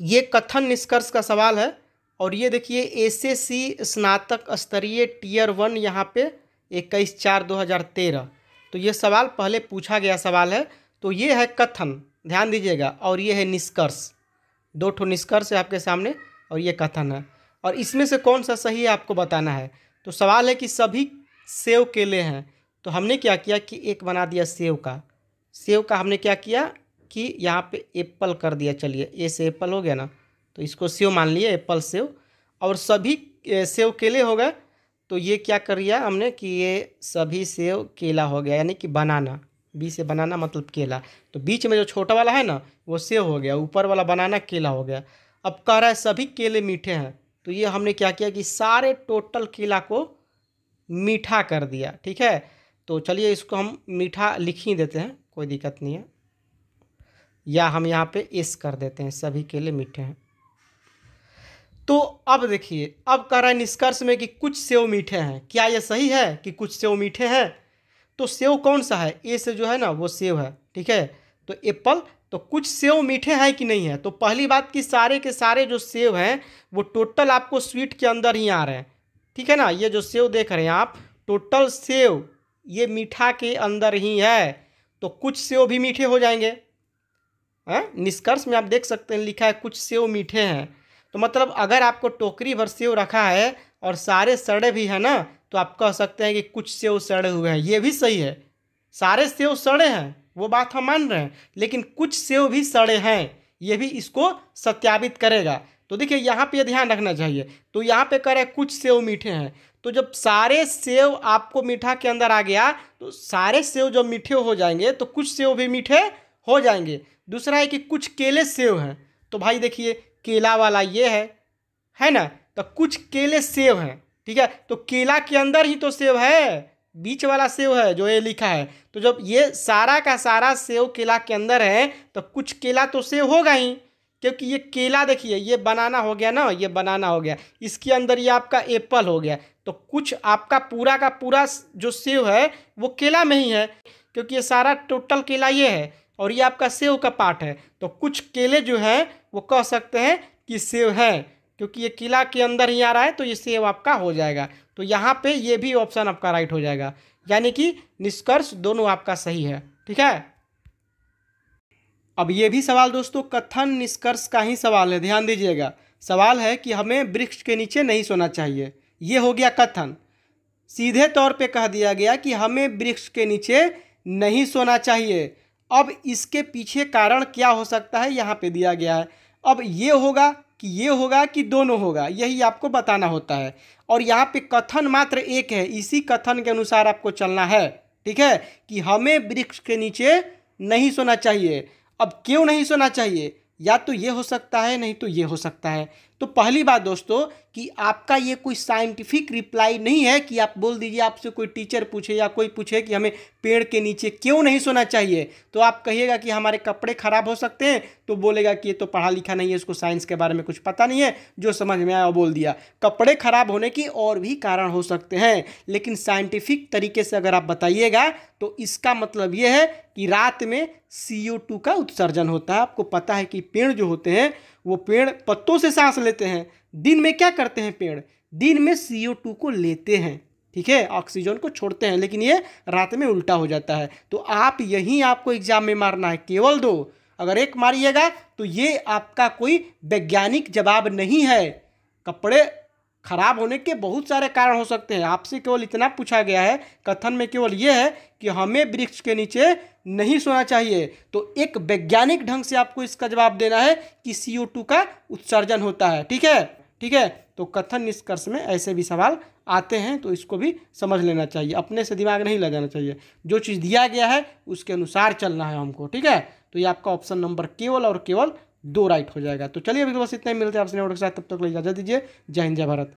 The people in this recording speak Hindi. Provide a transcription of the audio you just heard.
ये कथन निष्कर्ष का सवाल है और ये देखिए एसएससी स्नातक स्तरीय टीयर वन यहाँ पे इक्कीस चार दो हज़ार तेरह तो ये सवाल पहले पूछा गया सवाल है तो ये है कथन ध्यान दीजिएगा और ये है निष्कर्ष दो ठो निष्कर्ष है आपके सामने और ये कथन है और इसमें से कौन सा सही है आपको बताना है तो सवाल है कि सभी सेव केले हैं तो हमने क्या किया कि एक बना दिया सेव का सेव का हमने क्या किया कि यहाँ पे एप्पल कर दिया चलिए ए से एप्पल हो गया ना तो इसको सेव मान लिए एप्पल सेव और सभी सेव केले हो गए तो ये क्या कर लिया हमने कि ये सभी सेव केला हो गया यानी कि बनाना बी से बनाना मतलब केला तो बीच में जो छोटा वाला है ना वो सेव हो गया ऊपर वाला बनाना केला हो गया अब कह रहा है सभी केले मीठे हैं तो ये हमने क्या किया कि सारे टोटल केला को मीठा कर दिया ठीक है तो चलिए इसको हम मीठा लिख ही देते हैं कोई दिक्कत नहीं है या हम यहाँ पे एस कर देते हैं सभी के लिए मीठे हैं तो अब देखिए अब कह रहा है निष्कर्ष में कि कुछ सेव मीठे हैं क्या यह सही है कि कुछ सेव मीठे हैं तो सेव कौन सा है ए से जो है ना वो सेव है ठीक है तो एप्पल तो कुछ सेव मीठे हैं कि नहीं है तो पहली बात कि सारे के सारे जो सेव हैं वो टोटल आपको स्वीट के अंदर ही आ रहे हैं ठीक है ना ये जो सेव देख रहे हैं आप टोटल सेव ये मीठा के अंदर ही है तो कुछ सेव भी मीठे हो जाएंगे है निष्कर्ष में आप देख सकते हैं लिखा है कुछ सेव मीठे हैं तो मतलब अगर आपको टोकरी भर सेव रखा है और सारे सड़े भी हैं ना तो आप कह सकते हैं कि कुछ सेव सड़े हुए हैं ये भी सही है सारे सेव सड़े हैं वो बात हम मान रहे हैं लेकिन कुछ सेव भी सड़े हैं ये भी इसको सत्यापित करेगा तो देखिए यहाँ पे ध्यान रखना चाहिए तो यहाँ पे कह रहे हैं कुछ सेव मीठे हैं तो जब सारे सेव आपको मीठा के अंदर आ गया तो सारे सेव जब मीठे हो जाएंगे तो कुछ सेव भी मीठे हो जाएंगे दूसरा है कि कुछ केले सेव हैं तो भाई देखिए केला वाला ये है है ना तो कुछ केले सेव हैं ठीक है तो केला के अंदर ही तो सेव है बीच वाला सेव है जो ये लिखा है तो जब ये सारा का सारा सेव केला के अंदर है तो कुछ केला तो सेव होगा ही क्योंकि ये केला देखिए ये बनाना हो गया ना ये बनाना हो गया इसके अंदर ये आपका एप्पल हो गया तो कुछ आपका पूरा का पूरा जो सेव है वो केला में ही है क्योंकि ये सारा टोटल केला ये है और ये आपका सेव का पार्ट है तो कुछ केले जो है वो कह सकते हैं कि सेव है क्योंकि ये किला के अंदर ही आ रहा है तो ये सेव आपका हो जाएगा तो यहाँ पे ये भी ऑप्शन आपका राइट हो जाएगा यानी कि निष्कर्ष दोनों आपका सही है ठीक है अब ये भी सवाल दोस्तों कथन निष्कर्ष का ही सवाल है ध्यान दीजिएगा सवाल है कि हमें वृक्ष के नीचे नहीं सोना चाहिए ये हो गया कथन सीधे तौर पे कह दिया गया कि हमें वृक्ष के नीचे नहीं सोना चाहिए अब इसके पीछे कारण क्या हो सकता है यहाँ पे दिया गया है अब ये होगा कि ये होगा कि दोनों होगा यही आपको बताना होता है और यहाँ पे कथन मात्र एक है इसी कथन के अनुसार आपको चलना है ठीक है कि हमें वृक्ष के नीचे नहीं सोना चाहिए अब क्यों नहीं सोना चाहिए या तो ये हो सकता है नहीं तो ये हो सकता है तो पहली बात दोस्तों कि आपका ये कोई साइंटिफिक रिप्लाई नहीं है कि आप बोल दीजिए आपसे कोई टीचर पूछे या कोई पूछे कि हमें पेड़ के नीचे क्यों नहीं सोना चाहिए तो आप कहिएगा कि हमारे कपड़े ख़राब हो सकते हैं तो बोलेगा कि ये तो पढ़ा लिखा नहीं है इसको साइंस के बारे में कुछ पता नहीं है जो समझ में आया बोल दिया कपड़े ख़राब होने की और भी कारण हो सकते हैं लेकिन साइंटिफिक तरीके से अगर आप बताइएगा तो इसका मतलब ये है कि रात में सी का उत्सर्जन होता है आपको पता है कि पेड़ जो होते हैं वो पेड़ पत्तों से सांस लेते हैं दिन में क्या करते हैं पेड़ दिन में सी को लेते हैं ठीक है ऑक्सीजन को छोड़ते हैं लेकिन ये रात में उल्टा हो जाता है तो आप यही आपको एग्जाम में मारना है केवल दो अगर एक मारिएगा तो ये आपका कोई वैज्ञानिक जवाब नहीं है कपड़े खराब होने के बहुत सारे कारण हो सकते हैं आपसे केवल इतना पूछा गया है कथन में केवल यह है कि हमें वृक्ष के नीचे नहीं सोना चाहिए तो एक वैज्ञानिक ढंग से आपको इसका जवाब देना है कि सी का उत्सर्जन होता है ठीक है ठीक है तो कथन निष्कर्ष में ऐसे भी सवाल आते हैं तो इसको भी समझ लेना चाहिए अपने से दिमाग नहीं लगाना चाहिए जो चीज़ दिया गया है उसके अनुसार चलना है हमको ठीक है तो ये आपका ऑप्शन नंबर केवल और केवल दो राइट हो जाएगा तो चलिए अभी तो बस इतना ही मिलते हैं आपसे नेटवर्क के साथ तब तक ले इजाजत दीजिए जय हिंद जय भारत